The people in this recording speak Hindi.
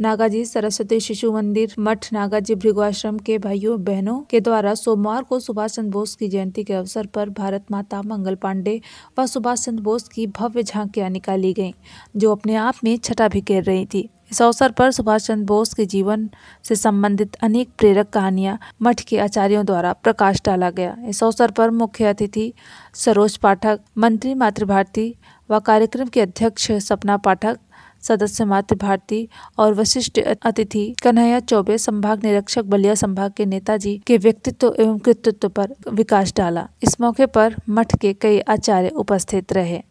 नागाजी सरस्वती शिशु मंदिर मठ नागाजी भृगुआश्रम के भाइयों बहनों के द्वारा सोमवार को सुभाष चंद्र बोस की जयंती के अवसर पर भारत माता मंगल पांडे व सुभाष चंद्र बोस की भव्य झांकियां निकाली गयी जो अपने आप में छठा भी घेर रही थी इस अवसर पर सुभाष चंद्र बोस के जीवन से संबंधित अनेक प्रेरक कहानियां मठ के आचार्यों द्वारा प्रकाश डाला गया इस अवसर पर मुख्य अतिथि सरोज पाठक मंत्री मातृभारती व कार्यक्रम के अध्यक्ष सपना पाठक सदस्य मात्र भारती और वशिष्ठ अतिथि कन्हैया चौबे संभाग निरीक्षक बलिया संभाग के नेताजी के व्यक्तित्व एवं कृतित्व पर विकास डाला इस मौके पर मठ के कई आचार्य उपस्थित रहे